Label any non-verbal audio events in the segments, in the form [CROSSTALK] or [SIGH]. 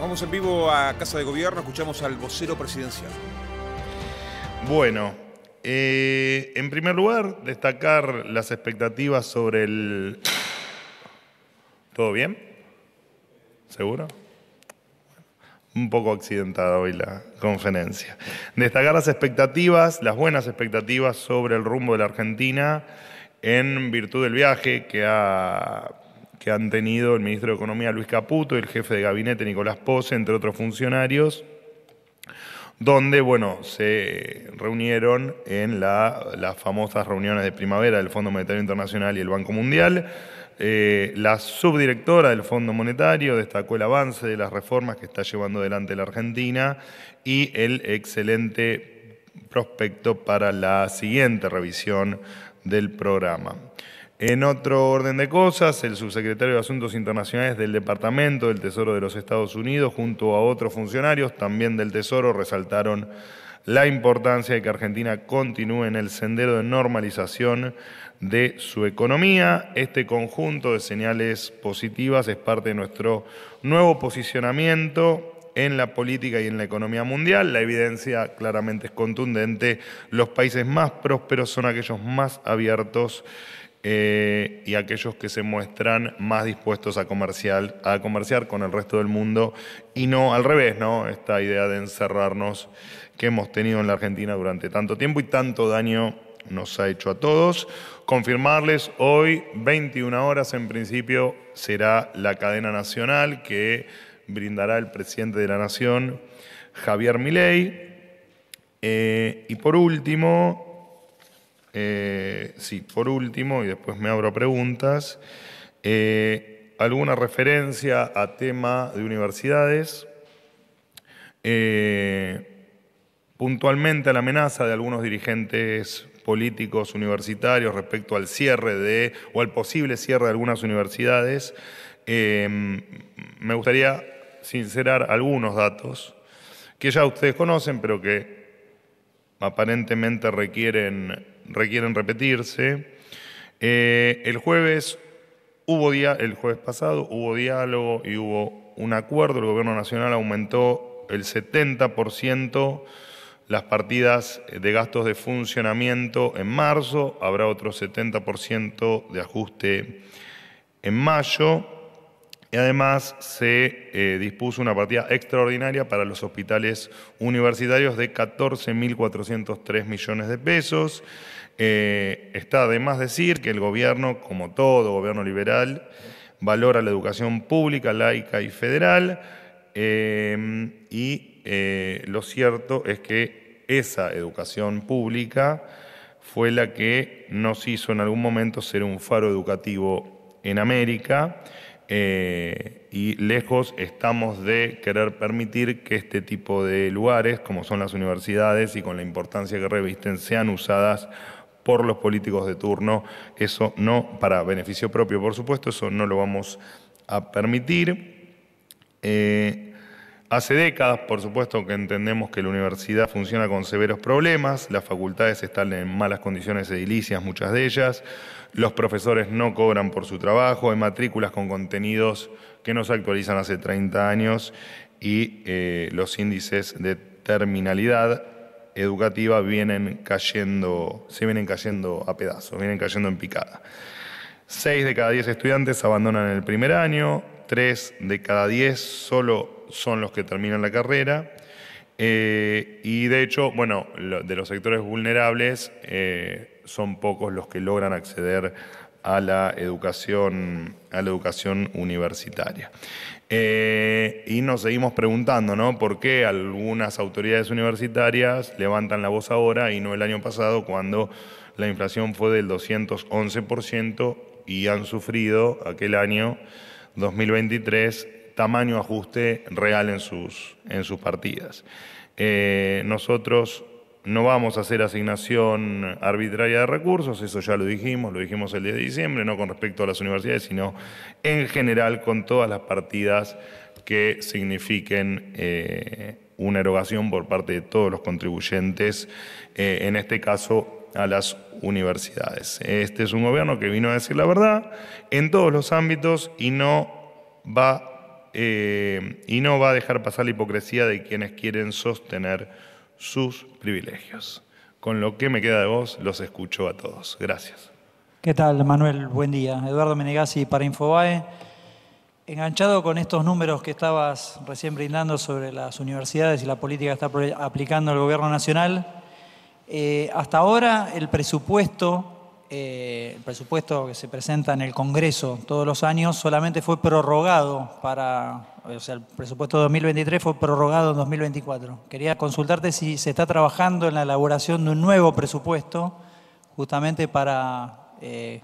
Vamos en vivo a Casa de Gobierno, escuchamos al vocero presidencial. Bueno, eh, en primer lugar, destacar las expectativas sobre el... ¿Todo bien? ¿Seguro? Un poco accidentada hoy la conferencia. Destacar las expectativas, las buenas expectativas sobre el rumbo de la Argentina en virtud del viaje que ha que han tenido el ministro de Economía Luis Caputo y el jefe de gabinete Nicolás Pose, entre otros funcionarios, donde bueno, se reunieron en las famosas reuniones de primavera del Fondo Monetario Internacional y el Banco Mundial. Eh, la subdirectora del Fondo Monetario destacó el avance de las reformas que está llevando adelante la Argentina y el excelente prospecto para la siguiente revisión del programa. En otro orden de cosas, el subsecretario de Asuntos Internacionales del Departamento del Tesoro de los Estados Unidos, junto a otros funcionarios también del Tesoro, resaltaron la importancia de que Argentina continúe en el sendero de normalización de su economía. Este conjunto de señales positivas es parte de nuestro nuevo posicionamiento en la política y en la economía mundial. La evidencia claramente es contundente. Los países más prósperos son aquellos más abiertos eh, y aquellos que se muestran más dispuestos a, a comerciar con el resto del mundo y no al revés, ¿no? Esta idea de encerrarnos que hemos tenido en la Argentina durante tanto tiempo y tanto daño nos ha hecho a todos. Confirmarles, hoy 21 horas en principio será la cadena nacional que brindará el presidente de la Nación, Javier Milei. Eh, y por último, eh, sí, por último, y después me abro a preguntas, eh, alguna referencia a tema de universidades, eh, puntualmente a la amenaza de algunos dirigentes políticos universitarios respecto al cierre de, o al posible cierre de algunas universidades. Em, me gustaría sincerar algunos datos que ya ustedes conocen, pero que aparentemente requieren requieren repetirse. Eh, el jueves hubo el jueves pasado hubo diálogo y hubo un acuerdo. El gobierno nacional aumentó el 70% las partidas de gastos de funcionamiento en marzo, habrá otro 70% de ajuste en mayo. Y además se eh, dispuso una partida extraordinaria para los hospitales universitarios de 14.403 millones de pesos. Eh, está además decir que el gobierno, como todo gobierno liberal, valora la educación pública, laica y federal, eh, y eh, lo cierto es que esa educación pública fue la que nos hizo en algún momento ser un faro educativo en América y lejos estamos de querer permitir que este tipo de lugares, como son las universidades y con la importancia que revisten, sean usadas por los políticos de turno. Eso no, para beneficio propio, por supuesto, eso no lo vamos a permitir. Eh, hace décadas, por supuesto, que entendemos que la universidad funciona con severos problemas, las facultades están en malas condiciones edilicias, muchas de ellas, los profesores no cobran por su trabajo, hay matrículas con contenidos que no se actualizan hace 30 años y eh, los índices de terminalidad educativa vienen cayendo, se vienen cayendo a pedazos, vienen cayendo en picada. Seis de cada diez estudiantes abandonan el primer año, tres de cada diez solo son los que terminan la carrera. Eh, y de hecho, bueno, de los sectores vulnerables eh, son pocos los que logran acceder a la educación, a la educación universitaria. Eh, y nos seguimos preguntando, ¿no? ¿Por qué algunas autoridades universitarias levantan la voz ahora y no el año pasado cuando la inflación fue del 211% y han sufrido aquel año 2023 tamaño ajuste real en sus, en sus partidas? Eh, nosotros no vamos a hacer asignación arbitraria de recursos, eso ya lo dijimos, lo dijimos el día de diciembre, no con respecto a las universidades, sino en general con todas las partidas que signifiquen eh, una erogación por parte de todos los contribuyentes, eh, en este caso a las universidades. Este es un gobierno que vino a decir la verdad en todos los ámbitos y no va, eh, y no va a dejar pasar la hipocresía de quienes quieren sostener sus privilegios. Con lo que me queda de vos, los escucho a todos. Gracias. ¿Qué tal, Manuel? Buen día. Eduardo Menegassi para Infobae. Enganchado con estos números que estabas recién brindando sobre las universidades y la política que está aplicando el gobierno nacional, eh, hasta ahora el presupuesto eh, el presupuesto que se presenta en el Congreso todos los años solamente fue prorrogado para, o sea, el presupuesto de 2023 fue prorrogado en 2024. Quería consultarte si se está trabajando en la elaboración de un nuevo presupuesto justamente para, eh,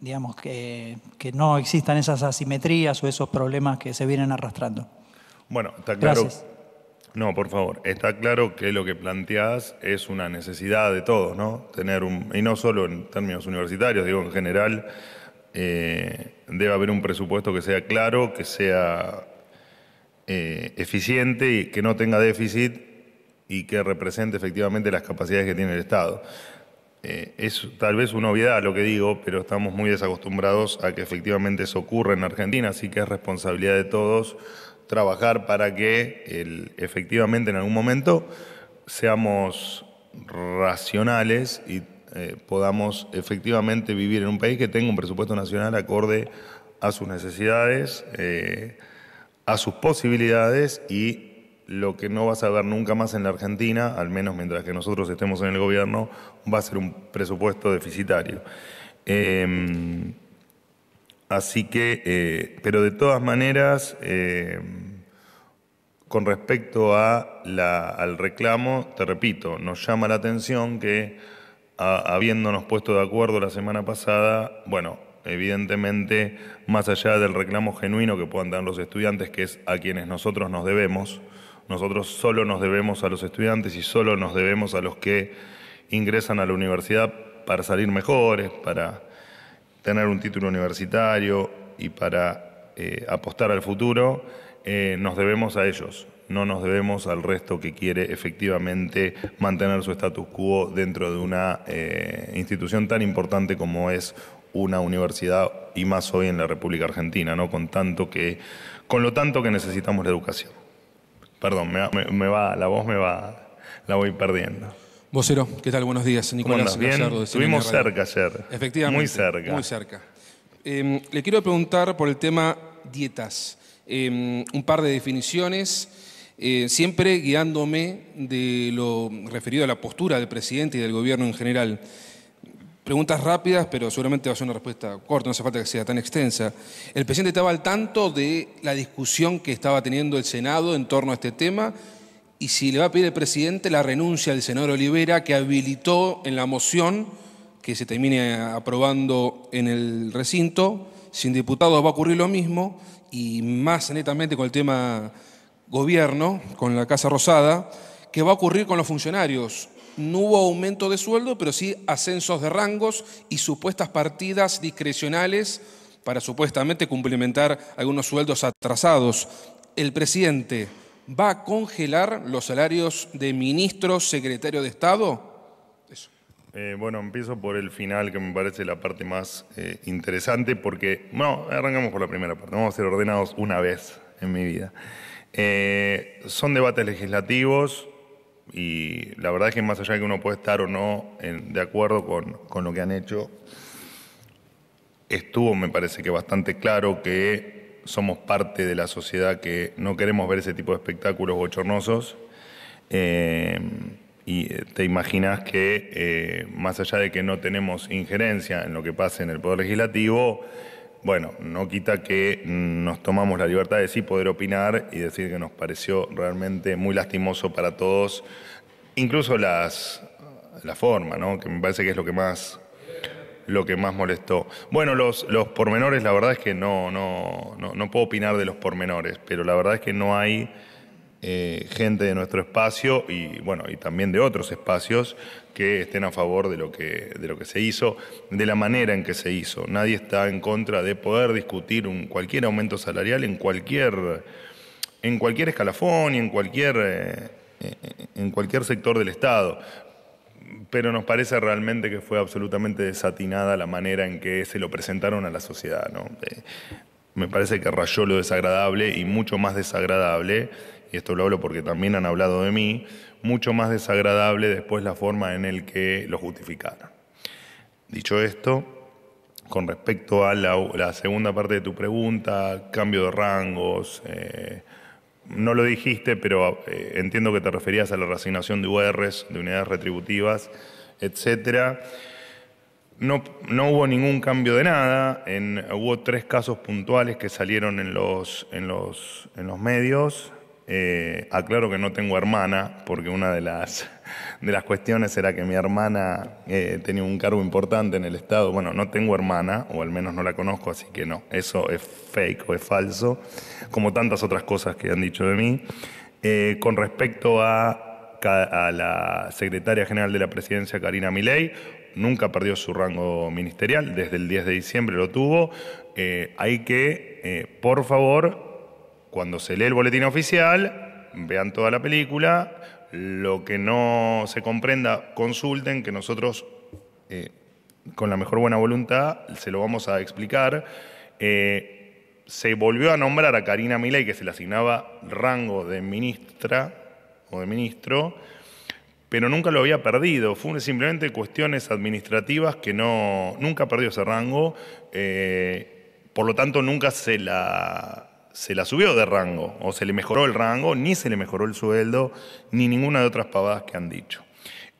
digamos, que, que no existan esas asimetrías o esos problemas que se vienen arrastrando. Bueno, está claro no, por favor, está claro que lo que planteás es una necesidad de todos, ¿no? Tener un, y no solo en términos universitarios, digo, en general, eh, debe haber un presupuesto que sea claro, que sea eh, eficiente y que no tenga déficit y que represente efectivamente las capacidades que tiene el Estado. Eh, es tal vez una obviedad lo que digo, pero estamos muy desacostumbrados a que efectivamente eso ocurra en Argentina, así que es responsabilidad de todos trabajar para que efectivamente en algún momento seamos racionales y eh, podamos efectivamente vivir en un país que tenga un presupuesto nacional acorde a sus necesidades, eh, a sus posibilidades y lo que no vas a ver nunca más en la Argentina, al menos mientras que nosotros estemos en el gobierno, va a ser un presupuesto deficitario. Em, así que, eh, pero de todas maneras... Em, con respecto a al reclamo, te repito, nos llama la atención que habiéndonos puesto de acuerdo la semana pasada, bueno, evidentemente, más allá del reclamo genuino que puedan dar los estudiantes, que es a quienes nosotros nos debemos, nosotros solo nos debemos a los estudiantes y solo nos debemos a los que ingresan a la universidad para salir mejores, para tener un título universitario y para eh, apostar al futuro eh, nos debemos a ellos, no nos debemos al resto que quiere efectivamente mantener su status quo dentro de una eh, institución tan importante como es una universidad y más hoy en la República Argentina, ¿no? Con tanto que, con lo tanto que necesitamos la educación. Perdón, me la voz me va, la voy perdiendo. Vocero, ¿qué tal? Buenos días, Nicolás. Bien, estuvimos cerca ayer. Efectivamente. Muy cerca. Muy cerca. Eh, le quiero preguntar por el tema dietas. Em, un par de definiciones, eh, siempre guiándome de lo referido a la postura del presidente y del gobierno en general. Preguntas rápidas, pero seguramente va a ser una respuesta corta, no hace falta que sea tan extensa. ¿El presidente estaba al tanto de la discusión que estaba teniendo el Senado en torno a este tema? Y si le va a pedir el presidente la renuncia del senador Olivera, que habilitó en la moción que se termine aprobando en el recinto sin diputados va a ocurrir lo mismo, y más netamente con el tema gobierno, con la Casa Rosada, que va a ocurrir con los funcionarios. No hubo aumento de sueldo, pero sí ascensos de rangos y supuestas partidas discrecionales para supuestamente cumplimentar algunos sueldos atrasados. El presidente va a congelar los salarios de ministro secretario de Estado. Eh, bueno, empiezo por el final, que me parece la parte más eh, interesante, porque, bueno, arrancamos por la primera parte, vamos a ser ordenados una vez en mi vida. Eh, son debates legislativos y la verdad es que más allá de que uno puede estar o no de acuerdo con, con lo que han hecho, estuvo, me parece que bastante claro que somos parte de la sociedad que no queremos ver ese tipo de espectáculos bochornosos. Eh, y eh, te imaginas que, eh, más allá de que no tenemos injerencia en lo que pase en el Poder Legislativo, bueno, no quita que mm, nos tomamos la libertad de sí poder opinar y decir que nos pareció realmente muy lastimoso para todos, incluso las, la forma, ¿no? que me parece que es lo que más lo que más molestó. Bueno, los, los pormenores, la verdad es que no, no, no, no puedo opinar de los pormenores, pero la verdad es que no hay eh, gente de nuestro espacio y bueno, y también de otros espacios que estén a favor de lo que, de lo que se hizo, de la manera en que se hizo. Nadie está en contra de poder discutir un, cualquier aumento salarial en cualquier, en cualquier escalafón y en cualquier, eh, eh, en cualquier sector del Estado pero nos parece realmente que fue absolutamente desatinada la manera en que se lo presentaron a la sociedad. me parece que rayó lo desagradable y mucho más desagradable y esto lo hablo porque también han hablado de mí, mucho más desagradable después la forma en el que lo justificaron. Dicho esto, con respecto a la, segunda parte de tu pregunta, cambio de rangos, eh, no lo dijiste, pero eh, entiendo que te referías a la resignación de URs, de unidades retributivas, etcétera. No, hubo ningún cambio de nada. hubo tres casos puntuales que salieron en los medios. Eh, aclaro que no tengo hermana, porque una de las, de las cuestiones era que mi hermana eh, tenía un cargo importante en el Estado. Bueno, no tengo hermana, o al menos no la conozco, así que no, eso es fake o es falso, como tantas otras cosas que han dicho de mí. Eh, con respecto a, a la secretaria general de la presidencia, Karina Milei, nunca perdió su rango ministerial, desde el 10 de diciembre lo tuvo. hay que, por favor, cuando se lee el boletín oficial, vean toda la película, lo que no se comprenda, consulten, que nosotros eh, con la mejor buena voluntad se lo vamos a explicar. Eh, se volvió a nombrar a Karina Milei, que se le asignaba rango de ministra o de ministro, pero nunca lo había perdido. Fue simplemente cuestiones administrativas que no, nunca perdió ese rango, eh, por lo tanto nunca se la se la subió de rango, o se le mejoró el rango, ni se le mejoró el sueldo, ni ninguna de otras pavadas que han dicho.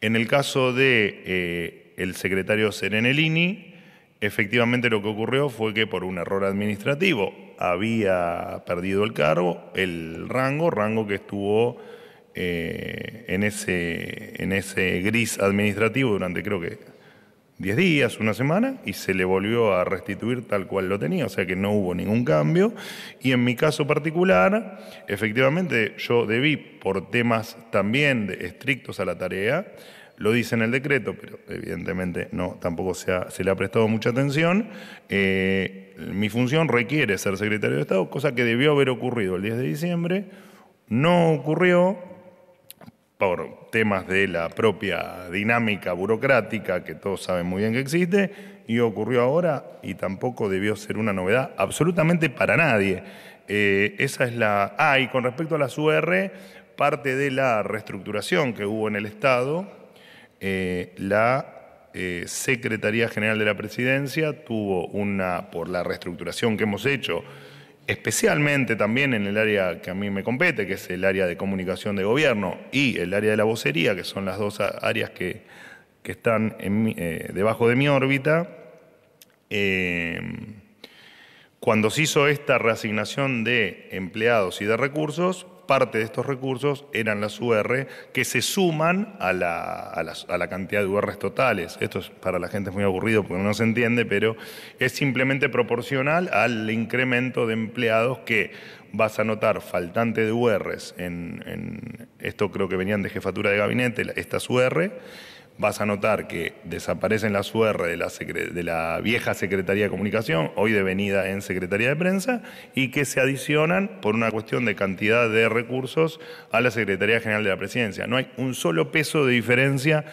En el caso de eh, el secretario Serenellini, efectivamente lo que ocurrió fue que por un error administrativo había perdido el cargo, el rango, rango que estuvo eh, en, ese, en ese gris administrativo durante creo que 10 días, una semana, y se le volvió a restituir tal cual lo tenía, o sea que no hubo ningún cambio. Y en mi caso particular, efectivamente, yo debí, por temas también de estrictos a la tarea, lo dice en el decreto, pero evidentemente no, tampoco se, le ha prestado mucha atención. Eh, mi función requiere ser secretario de Estado, cosa que debió haber ocurrido el 10 de diciembre, no ocurrió, por temas de la propia dinámica burocrática que todos saben muy bien que existe, y ocurrió ahora y tampoco debió ser una novedad absolutamente para nadie. Eh, esa es la... Ah, y con respecto a la UR, parte de la reestructuración que hubo en el Estado, eh, la eh, Secretaría General de la Presidencia tuvo una, por la reestructuración que hemos hecho, especialmente también en el área que a mí me compete, que es el área de comunicación de gobierno, y el área de la vocería, que son las dos áreas que, que están eh, debajo de mi órbita, em, cuando se hizo esta reasignación de empleados y de recursos, parte de estos recursos eran las UR que se suman a la, cantidad de UR totales. Esto es, para la gente es muy aburrido porque no se entiende, pero es simplemente proporcional al incremento de empleados que vas a notar faltante de URs en, en esto creo que venían de jefatura de gabinete, estas UR vas a notar que desaparecen las UR de la, vieja Secretaría de Comunicación, hoy devenida en Secretaría de Prensa, y que se adicionan por una cuestión de cantidad de recursos a la Secretaría General de la Presidencia. No hay un solo peso de diferencia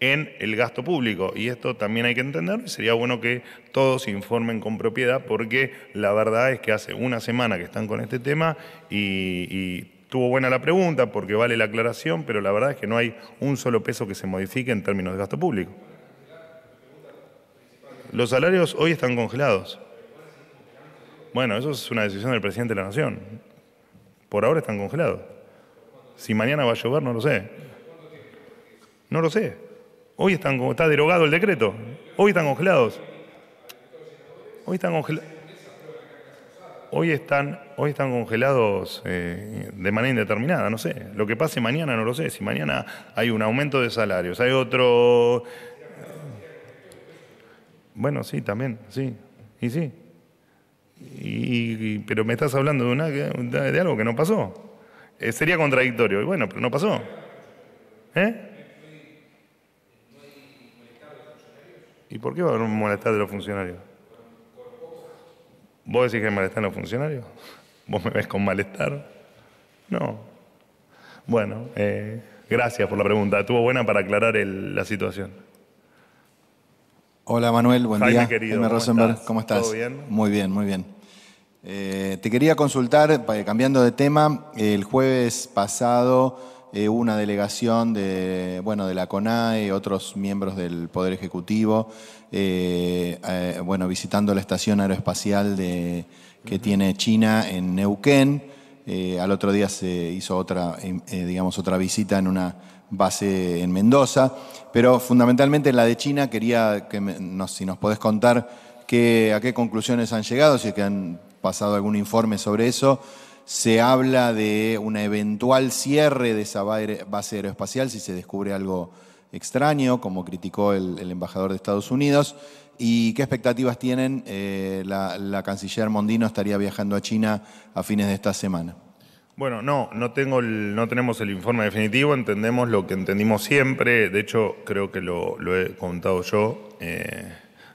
en el gasto público. Y esto también hay que entender sería bueno que todos informen con propiedad porque la verdad es que hace una semana que están con este tema y, y Estuvo buena la pregunta porque vale la aclaración, pero la verdad es que no hay un solo peso que se modifique en términos de gasto público. Los salarios hoy están congelados. Bueno, eso es una decisión del presidente de la Nación. Por ahora están congelados. Si mañana va a llover, no lo sé. No lo sé. Hoy están, está derogado el decreto. Hoy están congelados. Hoy están congelados hoy están, hoy están congelados eh, de manera indeterminada, no sé. Lo que pase mañana no lo sé. Si mañana hay un aumento de salarios, hay otro... Bueno, sí, también, sí. Y sí. pero me estás hablando de, una, algo que no pasó. Eh, sería contradictorio. Y bueno, pero no pasó. ¿Eh? ¿Y por qué va a haber molestar de los funcionarios? ¿Vos decís que malestar los funcionarios? ¿Vos me ves con malestar? No. Bueno, eh, gracias por la pregunta. Estuvo buena para aclarar la situación. Hola Manuel, buen Jaime, día. Querido, ¿cómo estás? estás? ¿Todo bien? Muy bien, muy bien. Eh, te quería consultar, eh, cambiando de tema, el jueves pasado eh, una delegación de, bueno, de la CONAE, otros miembros del Poder Ejecutivo, eh, eh, bueno, visitando la estación aeroespacial que tiene China en Neuquén. al otro día se hizo otra, digamos, otra visita en una base en Mendoza, pero fundamentalmente la de China quería que nos, si nos podés contar que, a qué conclusiones han llegado, si es que han pasado algún informe sobre eso, se habla de un eventual cierre de esa base aeroespacial si se descubre algo extraño, como criticó el, embajador de Estados Unidos. ¿Y qué expectativas tienen? Eh, la, canciller Mondino estaría viajando a China a fines de esta semana. Bueno, no, no, tengo no tenemos el informe definitivo, entendemos lo que entendimos siempre, de hecho creo que lo, he contado yo, eh,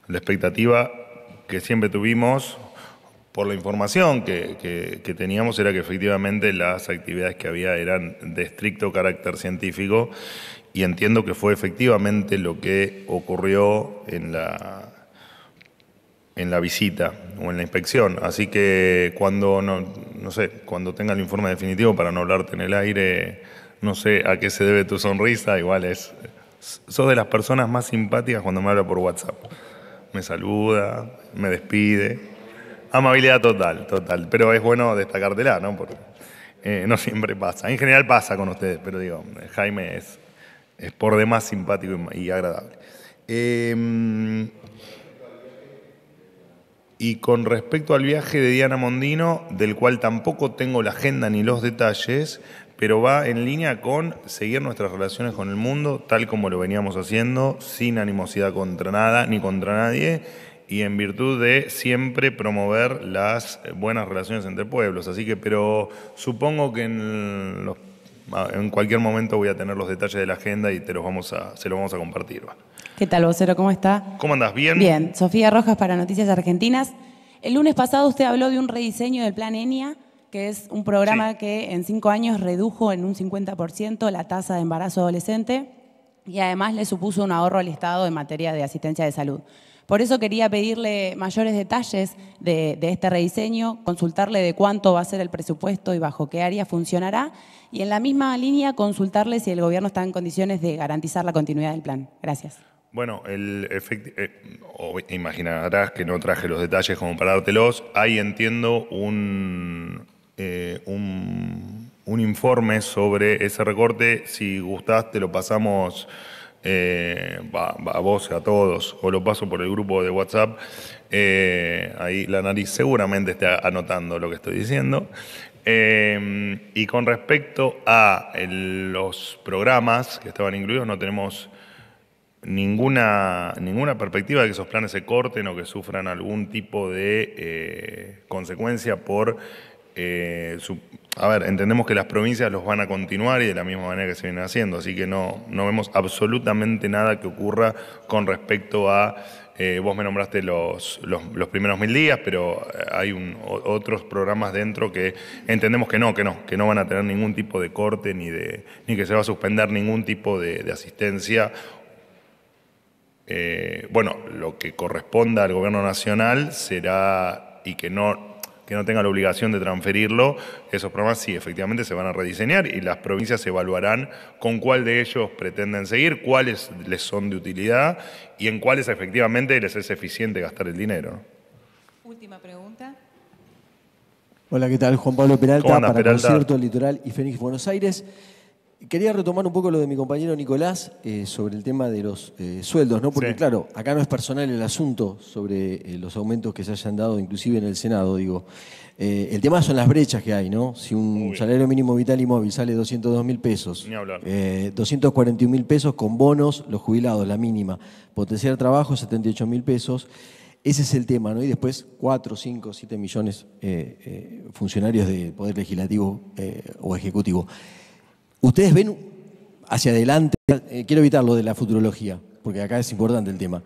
la expectativa que siempre tuvimos por la información que, teníamos era que efectivamente las actividades que había eran de estricto carácter científico y entiendo que fue efectivamente lo que ocurrió en la, en la visita o en la inspección. Así que cuando, no, no sé, cuando tenga el informe definitivo para no hablarte en el aire, no sé a qué se debe tu sonrisa, igual es... Sos de las personas más simpáticas cuando me habla por WhatsApp. Me saluda, me despide. Amabilidad total, total. Pero es bueno destacártela, ¿no? Porque eh, no siempre pasa. En general pasa con ustedes, pero digo, Jaime es, es por demás simpático y, agradable. Em, y con respecto al viaje de Diana Mondino, del cual tampoco tengo la agenda ni los detalles, pero va en línea con seguir nuestras relaciones con el mundo tal como lo veníamos haciendo, sin animosidad contra nada ni contra nadie y en virtud de siempre promover las buenas relaciones entre pueblos. Así que, pero supongo que en, los, ah, cualquier momento voy a tener los detalles de la agenda y te los vamos a, se los vamos a compartir. ¿Qué tal, vocero? ¿Cómo está? ¿Cómo andás? ¿Bien? Bien. Sofía Rojas para Noticias Argentinas. El lunes pasado usted habló de un rediseño del plan ENIA, que es un programa que en cinco años redujo en un 50% la tasa de embarazo adolescente y además le supuso un ahorro al Estado en materia de asistencia de salud. Por eso quería pedirle mayores detalles de, este rediseño, consultarle de cuánto va a ser el presupuesto y bajo qué área funcionará, y en la misma línea consultarle si el gobierno está en condiciones de garantizar la continuidad del plan. Gracias. Bueno, el eh, imaginarás que no traje los detalles como para dártelos. Ahí entiendo un, eh, un, un informe sobre ese recorte. Si gustás, te lo pasamos eh, a, vos, a todos, o lo paso por el grupo de WhatsApp, eh, ahí la nariz seguramente está anotando lo que estoy diciendo. Eh, y con respecto a los programas que estaban incluidos, no tenemos ninguna, ninguna perspectiva de que esos planes se corten o que sufran algún tipo de consecuencia por su a ver, entendemos que las provincias los van a continuar y de la misma manera que se vienen haciendo, así que no, no vemos absolutamente nada que ocurra con respecto a, eh, vos me nombraste los, los, primeros mil días, pero eh, hay otros programas dentro que entendemos que no, que no, que no van a tener ningún tipo de corte ni, de, ni que se va a suspender ningún tipo de, asistencia eh, bueno, lo que corresponda al gobierno nacional será y que no que no tenga la obligación de transferirlo, esos programas sí, efectivamente se van a rediseñar y las provincias evaluarán con cuál de ellos pretenden seguir, cuáles les son de utilidad y en cuáles efectivamente les es eficiente gastar el dinero. Última pregunta. Hola, ¿qué tal? Juan Pablo Peralta, para Concierto Litoral y Fénix Buenos Aires. Quería retomar un poco lo de mi compañero Nicolás eh, sobre el tema de los eh, sueldos, ¿no? Porque, claro, acá no es personal el asunto sobre eh, los aumentos que se hayan dado, inclusive en el Senado, digo. el tema son las brechas que hay, ¿no? Si un salario mínimo vital y móvil sale 202 mil pesos, 241 mil pesos con bonos, los jubilados, la mínima, potenciar trabajo, 78 mil pesos. Ese es el tema, ¿no? Y después 4, 5, 7 millones funcionarios de poder legislativo o ejecutivo. Ustedes ven hacia adelante, eh, quiero evitar lo de la futurología, porque acá es importante el tema.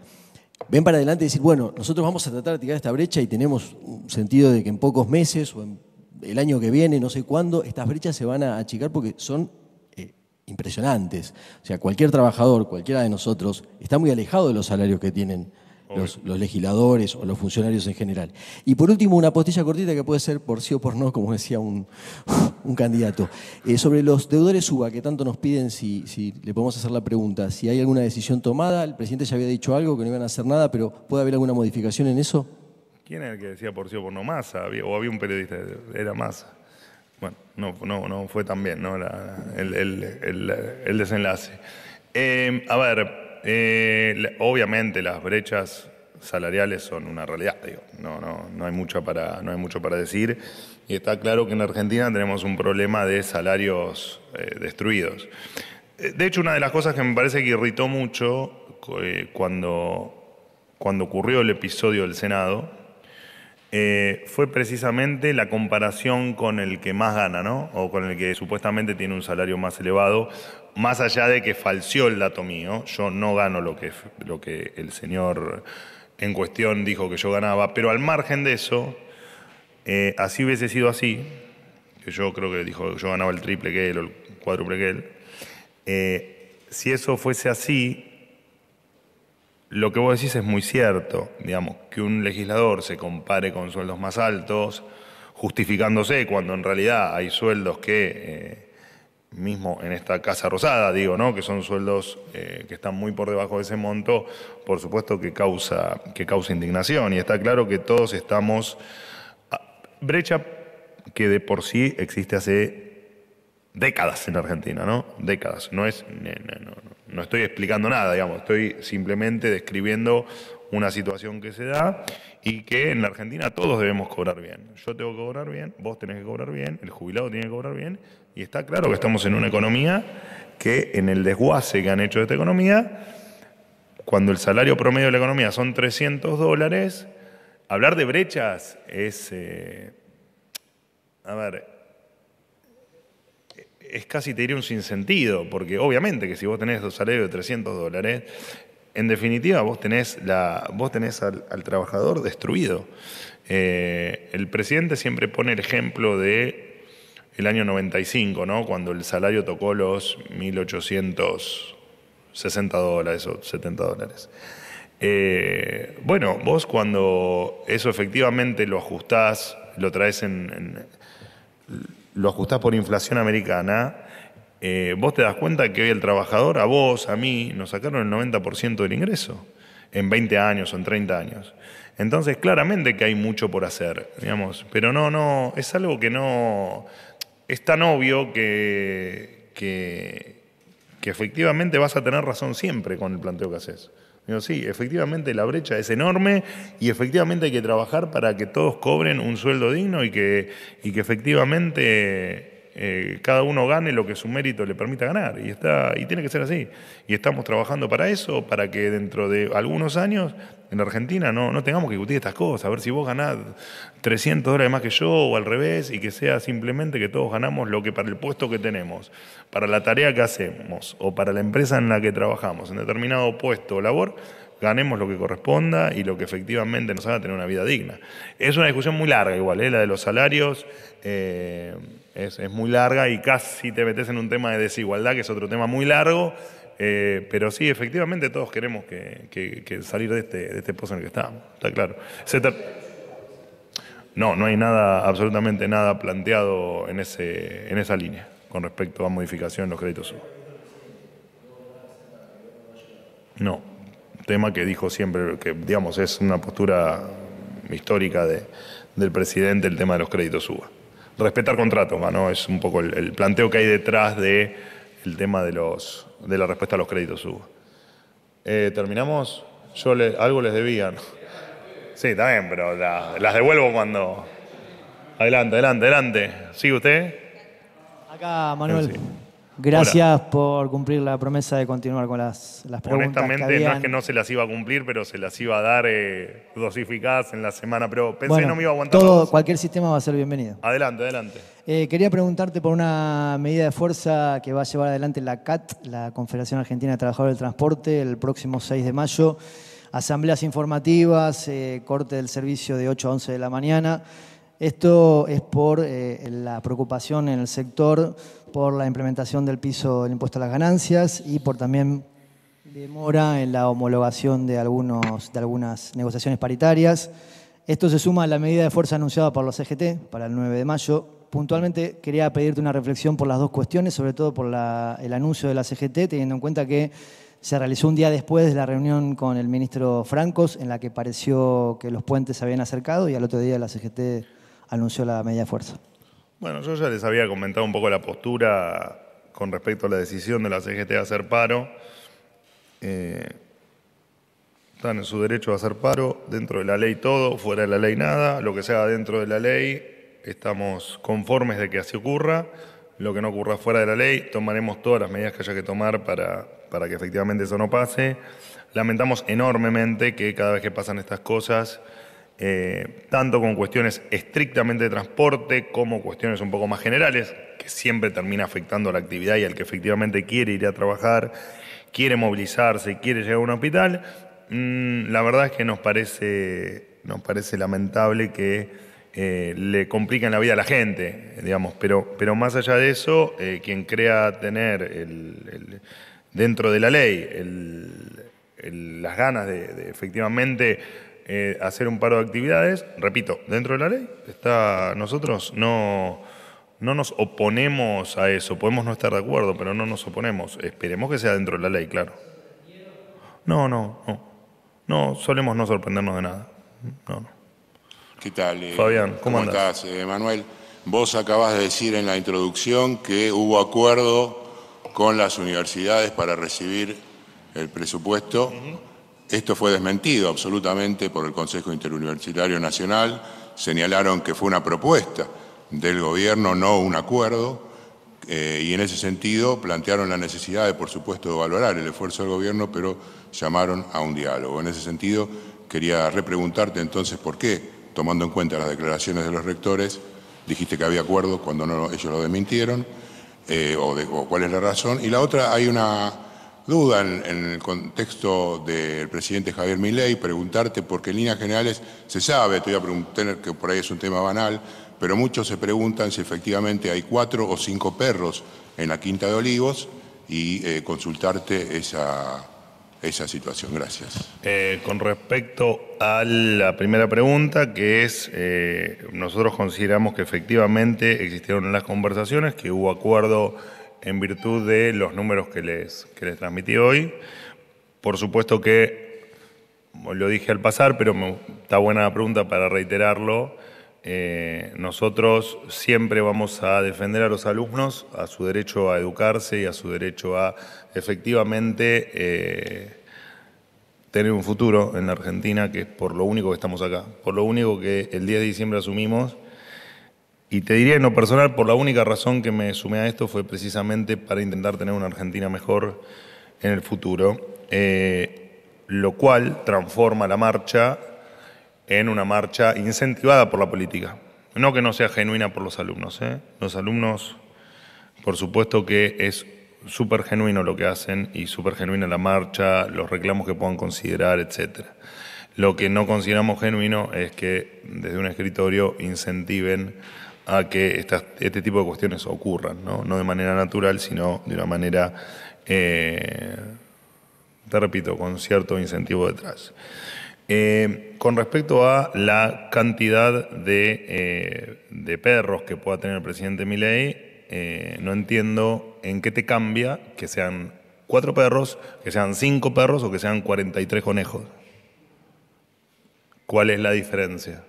Ven para adelante y decir, bueno, nosotros vamos a tratar de tirar esta brecha y tenemos un sentido de que en pocos meses o en el año que viene, no sé cuándo, estas brechas se van a achicar porque son eh, impresionantes. O sea, cualquier trabajador, cualquiera de nosotros, está muy alejado de los salarios que tienen los, legisladores o los funcionarios en general. Y por último, una postilla cortita que puede ser por sí o por no, como decía un, [LAUGHS] candidato. Eh, sobre los deudores UBA, que tanto nos piden si, si le podemos hacer la pregunta, si hay alguna decisión tomada, el presidente ya había dicho algo, que no iban a hacer nada, pero ¿puede haber alguna modificación en eso? ¿Quién era el que decía por sí o por no? Massa, o había un periodista, era Massa. Bueno, no, no, fue tan bien ¿no? el, desenlace. Eh, a ver, eh, obviamente las brechas salariales son una realidad, No, hay mucho para, no hay mucho para decir. Y está claro que en Argentina tenemos un problema de salarios eh, destruidos. Eh, de hecho, una de las cosas que me parece que irritó mucho cuando, cuando ocurrió el episodio del Senado eh, fue precisamente la comparación con el que más gana, ¿no? O con el que supuestamente tiene un salario más elevado, más allá de que falseó el dato mío, yo no gano lo que, lo que el señor en cuestión dijo que yo ganaba, pero al margen de eso, eh, así hubiese sido así, que yo creo que dijo yo ganaba el triple que él o el cuádruple que él, eh, si eso fuese así, lo que vos decís es muy cierto, digamos, que un legislador se compare con sueldos más altos, justificándose cuando en realidad hay sueldos que, eh, mismo en esta Casa Rosada, digo, ¿no? que son sueldos eh, que están muy por debajo de ese monto, por supuesto que causa, que causa indignación. Y está claro que todos estamos... brecha que de por sí existe hace décadas en Argentina, ¿no? Décadas. No es no estoy explicando nada, digamos, estoy simplemente describiendo una situación que se da y que en la Argentina todos debemos cobrar bien. Yo tengo que cobrar bien, vos tenés que cobrar bien, el jubilado tiene que cobrar bien, y está claro que estamos en una economía que en el desguace que han hecho de esta economía, cuando el salario promedio de la economía son 300 dólares, hablar de brechas es... Eh, a ver, es casi, te diría, un sinsentido, porque obviamente que si vos tenés un salario de 300 dólares, en definitiva vos tenés, la, vos tenés al, trabajador destruido. Eh, el presidente siempre pone el ejemplo de el año 95, ¿no? cuando el salario tocó los 1.860 dólares o 70 dólares. Eh, bueno, vos cuando eso efectivamente lo ajustás, lo traes en lo ajustás por inflación americana, eh, vos te das cuenta que hoy el trabajador, a vos, a mí, nos sacaron el 90% del ingreso en 20 años o en 30 años. Entonces, claramente que hay mucho por hacer, digamos, pero no, no, es algo que no, es tan obvio que, que, que efectivamente vas a tener razón siempre con el planteo que haces sí, efectivamente la brecha es enorme y efectivamente hay que trabajar para que todos cobren un sueldo digno y que, y que efectivamente eh, cada uno gane lo que su mérito le permita ganar. Y, está, y tiene que ser así. Y estamos trabajando para eso, para que dentro de algunos años en Argentina no, tengamos que discutir estas cosas. A ver si vos ganás 300 dólares más que yo o al revés, y que sea simplemente que todos ganamos lo que para el puesto que tenemos, para la tarea que hacemos o para la empresa en la que trabajamos, en determinado puesto o labor, ganemos lo que corresponda y lo que efectivamente nos haga tener una vida digna. Es una discusión muy larga igual, ¿eh? la de los salarios. Eh, es, muy larga y casi te metes en un tema de desigualdad, que es otro tema muy largo. Eh, pero sí, efectivamente todos queremos que, salir de este, de este pozo en el que estamos, está claro. no, no hay nada, absolutamente nada planteado en, ese, en esa línea con respecto a modificación de los créditos. No, tema que dijo siempre, que digamos es una postura histórica del presidente el tema de los créditos UBA respetar contratos, ¿no? Es un poco el, planteo que hay detrás del tema de, los, de la respuesta a los créditos sub. Eh, ¿Terminamos? Yo algo les debía. Sí, también, pero las devuelvo cuando... Adelante, adelante, adelante. ¿Sigue usted? Acá, Manuel. Gracias por cumplir la promesa de continuar con las, preguntas. Honestamente, que no es que no se las iba a cumplir, pero se las iba a dar eh, dosificadas en la semana. Pero pensé que no me iba a aguantar. Todo, cualquier sistema va a ser bienvenido. Adelante, adelante. Eh, quería preguntarte por una medida de fuerza que va a llevar adelante la CAT, la Confederación Argentina de Trabajadores del Transporte, el próximo 6 de mayo. Asambleas informativas, eh, corte del servicio de 8 a 11 de la mañana. Esto es por eh, la preocupación en el sector por la implementación del piso del impuesto a las ganancias y por también demora en la homologación de, algunos, de algunas negociaciones paritarias. Esto se suma a la medida de fuerza anunciada por la CGT para el 9 de mayo. Puntualmente quería pedirte una reflexión por las dos cuestiones, sobre todo por el anuncio de la CGT, teniendo en cuenta que se realizó un día después de la reunión con el ministro Francos, en la que pareció que los puentes se habían acercado y al otro día la CGT anunció la media fuerza. Bueno, yo ya les había comentado un poco la postura con respecto a la decisión de la CGT de hacer paro. Eh, están en su derecho a hacer paro, dentro de la ley todo, fuera de la ley nada, lo que sea dentro de la ley, estamos conformes de que así ocurra, lo que no ocurra fuera de la ley, tomaremos todas las medidas que haya que tomar para, para que efectivamente eso no pase. Lamentamos enormemente que cada vez que pasan estas cosas eh, tanto con cuestiones estrictamente de transporte como cuestiones un poco más generales, que siempre termina afectando a la actividad y al que efectivamente quiere ir a trabajar, quiere movilizarse, quiere llegar a un hospital, mm, la verdad es que nos parece, nos parece lamentable que eh, le compliquen la vida a la gente, digamos, pero, pero más allá de eso, eh, quien crea tener el, dentro de la ley las ganas de efectivamente eh, hacer un paro de actividades, repito, dentro de la ley, está, nosotros no, no nos oponemos a eso, podemos no estar de acuerdo, pero no nos oponemos, esperemos que sea dentro de la ley, claro. No, no, no, no solemos no sorprendernos de nada. ¿Qué tal? Eh, Fabián, ¿cómo, estás? Eh, Manuel, vos acabas de decir en la introducción que hubo acuerdo con las universidades para recibir el presupuesto. Esto fue desmentido absolutamente por el Consejo Interuniversitario Nacional. Señalaron que fue una propuesta del gobierno, no un acuerdo, eh, y en ese sentido plantearon la necesidad de, por supuesto, valorar el esfuerzo del gobierno, pero llamaron a un diálogo. En ese sentido, quería repreguntarte entonces por qué, tomando en cuenta las declaraciones de los rectores, dijiste que había acuerdo cuando ellos lo desmintieron, eh, o, o cuál es la razón. Y la otra, hay una duda en, el contexto del presidente Javier Milei preguntarte, porque en líneas generales se sabe, te voy a preguntar que por ahí es un tema banal, pero muchos se preguntan si efectivamente hay cuatro o cinco perros en la Quinta de Olivos y eh, consultarte esa, esa situación. Gracias. Eh, con respecto a la primera pregunta, que es, eh, nosotros consideramos que efectivamente existieron las conversaciones, que hubo acuerdo en virtud de los números que les, les transmití hoy. Por supuesto que, lo dije al pasar, pero me, está buena la pregunta para reiterarlo, eh, nosotros siempre vamos a defender a los alumnos, a su derecho a educarse y a su derecho a efectivamente eh, tener un futuro en la Argentina, que es por lo único que estamos acá, por lo único que el 10 de diciembre asumimos y te diría en lo personal, por la única razón que me sumé a esto fue precisamente para intentar tener una Argentina mejor en el futuro, eh, lo cual transforma la marcha en una marcha incentivada por la política. No que no sea genuina por los alumnos. ¿eh? Los alumnos, por supuesto que es súper genuino lo que hacen y súper genuina la marcha, los reclamos que puedan considerar, etc. Lo que no consideramos genuino es que desde un escritorio incentiven a que este tipo de cuestiones ocurran, ¿no? de manera natural, sino de una manera, eh, te repito, con cierto incentivo detrás. Eh, con respecto a la cantidad eh, de, perros que pueda tener el presidente Milei, no entiendo en qué te cambia que sean cuatro perros, que sean cinco perros o que sean 43 conejos. ¿Cuál es la diferencia?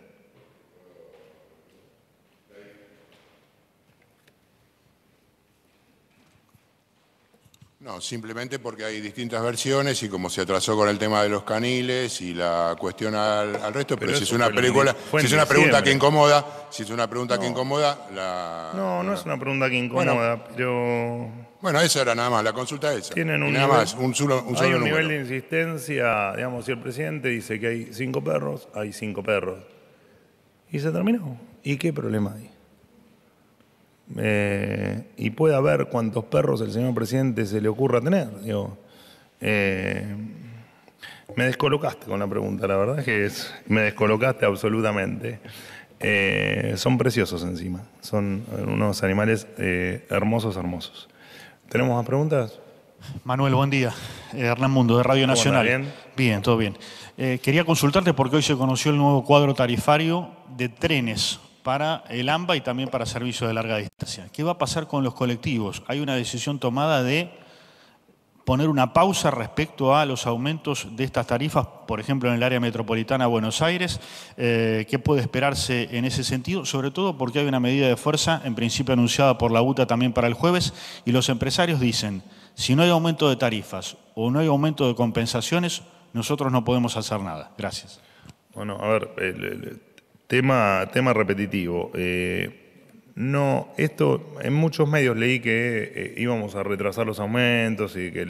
No, simplemente porque hay distintas versiones y como se atrasó con el tema de los caniles y la cuestión al, resto, pero, si es una película, si es una pregunta que incomoda, si es una pregunta que incomoda, la. No, no es una pregunta que incomoda, bueno, pero. Bueno, esa era nada más, la consulta esa. Tienen un solo, un hay un nivel de insistencia, digamos, si el presidente dice que hay cinco perros, hay cinco perros. Y se terminó. ¿Y qué problema hay? Eh, y pueda ver cuántos perros el señor presidente se le ocurra tener. Digo, eh, me descolocaste con la pregunta, la verdad es que me descolocaste absolutamente. Eh, son preciosos encima, son unos animales hermosos, hermosos. ¿Tenemos más preguntas? Manuel, buen día. Hernán Mundo, de Radio Nacional. Bien? bien? todo bien. quería consultarte porque hoy se conoció el nuevo cuadro tarifario de trenes para el AMBA y también para servicios de larga distancia. ¿Qué va a pasar con los colectivos? Hay una decisión tomada de poner una pausa respecto a los aumentos de estas tarifas, por ejemplo, en el área metropolitana Buenos Aires. Eh, ¿Qué puede esperarse en ese sentido? Sobre todo porque hay una medida de fuerza, en principio anunciada por la UTA también para el jueves, y los empresarios dicen, si no hay aumento de tarifas o no hay aumento de compensaciones, nosotros no podemos hacer nada. Gracias. Bueno, a ver, Tema, repetitivo. Eh, no, esto en muchos medios leí que eh, íbamos a retrasar los aumentos y que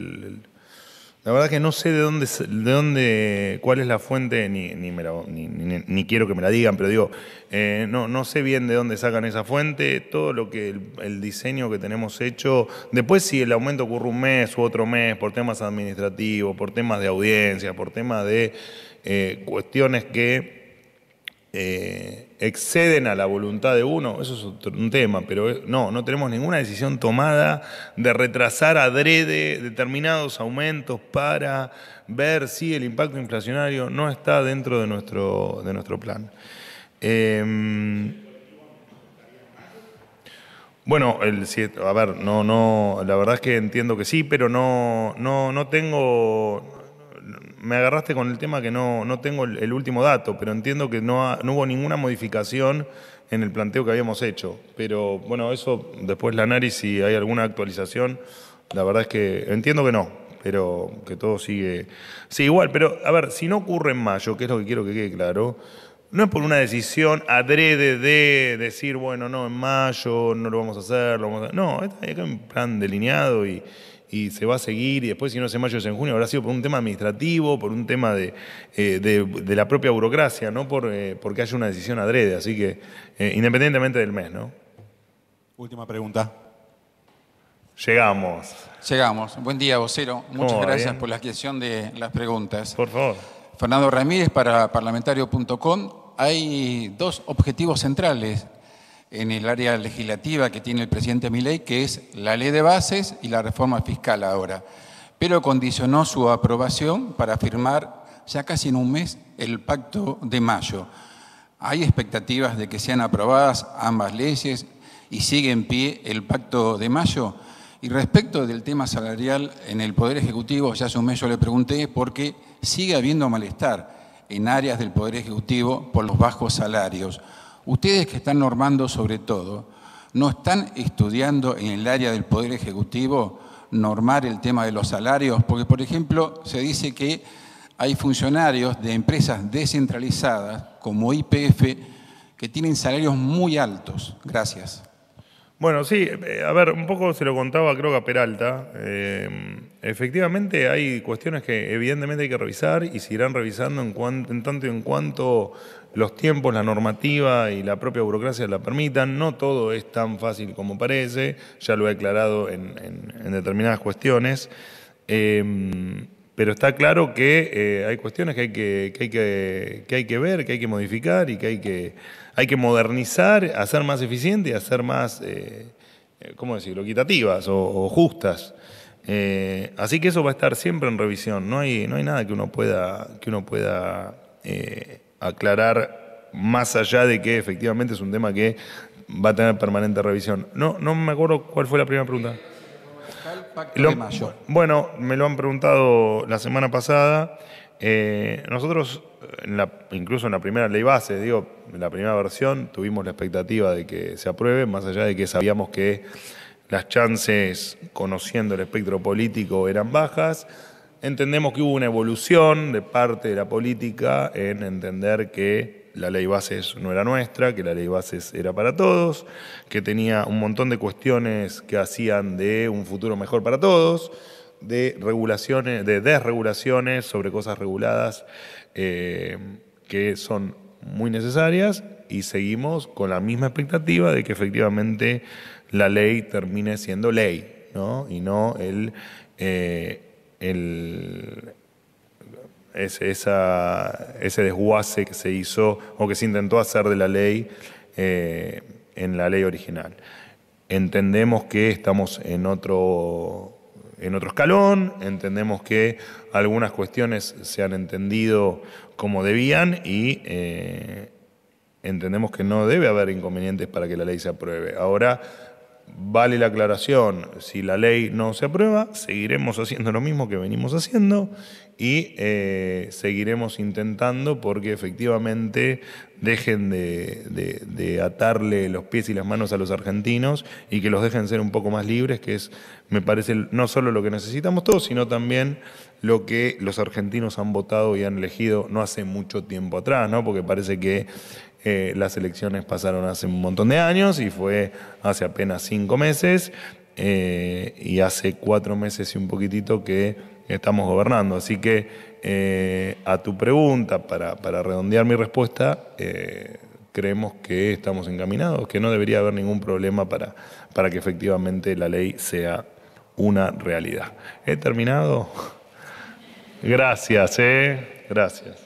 la verdad que no sé de dónde, de dónde cuál es la fuente, ni, quiero que me la digan, pero digo, eh, no, no sé bien de dónde sacan esa fuente, todo lo que el, diseño que tenemos hecho, después si el aumento ocurre un mes u otro mes, por temas administrativos, por temas de audiencia, por temas de cuestiones que eh, exceden a la voluntad de uno, eso es un tema, pero eh, no, no tenemos ninguna decisión tomada de retrasar adrede determinados aumentos para ver si el impacto inflacionario no está dentro de nuestro, de nuestro plan. Em, bueno, el, a ver, no, no, la verdad es que entiendo que sí, pero no, no, no tengo, me agarraste con el tema que no, no tengo el, último dato, pero entiendo que no, hubo ninguna modificación en el planteo que habíamos hecho. Pero bueno, eso después la análisis, si hay alguna actualización, la verdad es que entiendo que no, pero que todo sigue, sigue igual. Pero a ver, si no ocurre en mayo, que es lo que quiero que quede claro, no es por una decisión adrede de decir, bueno, no, en mayo no lo vamos a hacer, lo vamos a No, hay un plan delineado y y se va a seguir, y después si no es en mayo es en junio, habrá sido por un tema administrativo, por un tema de, eh, la propia burocracia, no por, eh, porque haya una decisión adrede, así que eh, independientemente del mes, ¿no? Última pregunta. Llegamos. Llegamos. Buen día, vocero. Muchas gracias por la adquisición de las preguntas. Por favor. Fernando Ramírez para parlamentario.com. Hay dos objetivos centrales en el área legislativa que tiene el presidente Milei, que es la ley de bases y la reforma fiscal ahora. Pero condicionó su aprobación para firmar ya casi en un mes el pacto de mayo. Hay expectativas de que sean aprobadas ambas leyes y sigue en pie el pacto de mayo. Y respecto del tema salarial en el Poder Ejecutivo, ya hace un mes yo le pregunté por qué sigue habiendo malestar en áreas del Poder Ejecutivo por los bajos salarios. Ustedes que están normando sobre todo, no están estudiando en el área del Poder Ejecutivo normar el tema de los salarios, porque por ejemplo se dice que hay funcionarios de empresas descentralizadas como IPF que tienen salarios muy altos. Gracias. Bueno, sí, eh, a ver, un poco se lo contaba creo que a Peralta. Eh, efectivamente hay cuestiones que evidentemente hay que revisar y se irán revisando en tanto y en cuanto los tiempos, la normativa y la propia burocracia la permitan. No todo es tan fácil como parece, ya lo he aclarado en, determinadas cuestiones, em, pero está claro que eh, hay cuestiones que hay que, hay que, ver, que hay que modificar y que hay que, hay que modernizar, hacer más eficiente y hacer más, eh, eh, ¿cómo decirlo?, equitativas o, justas. así que eso va a estar siempre en revisión, no hay, no hay nada que uno pueda, que uno pueda aclarar más allá de que efectivamente es un tema que va a tener permanente revisión. No, no me acuerdo cuál fue la primera pregunta. Bueno, me lo han preguntado la semana pasada. Eh, nosotros, la, incluso en la primera ley base, digo, en la primera versión, tuvimos la expectativa de que se apruebe, más allá de que sabíamos que las chances, conociendo el espectro político, eran bajas. Entendemos que hubo una evolución de parte de la política en entender que la ley bases no era nuestra, que la ley bases era para todos, que tenía un montón de cuestiones que hacían de un futuro mejor para todos, de regulaciones, de desregulaciones sobre cosas reguladas eh, que son muy necesarias y seguimos con la misma expectativa de que efectivamente la ley termine siendo ley, ¿no? Y no el eh, el, ese, ese desguace que se hizo o que se intentó hacer de la ley eh, en la ley original. Entendemos que estamos en otro, en otro escalón, entendemos que algunas cuestiones se han entendido como debían y eh, entendemos que no debe haber inconvenientes para que la ley se apruebe. Ahora vale la aclaración, si la ley no se aprueba, seguiremos haciendo lo mismo que venimos haciendo y eh, seguiremos intentando porque efectivamente dejen de, de, atarle los pies y las manos a los argentinos y que los dejen ser un poco más libres, que es, me parece, no solo lo que necesitamos todos, sino también lo que los argentinos han votado y han elegido no hace mucho tiempo atrás, ¿no? Porque parece que eh, las elecciones pasaron hace un montón de años y fue hace apenas cinco meses eh, y hace cuatro meses y un poquitito que estamos gobernando. Así que eh, a tu pregunta, para, redondear mi respuesta, creemos que estamos encaminados, que no debería haber ningún problema para, para que efectivamente la ley sea una realidad. He terminado. Gracias, eh. Gracias.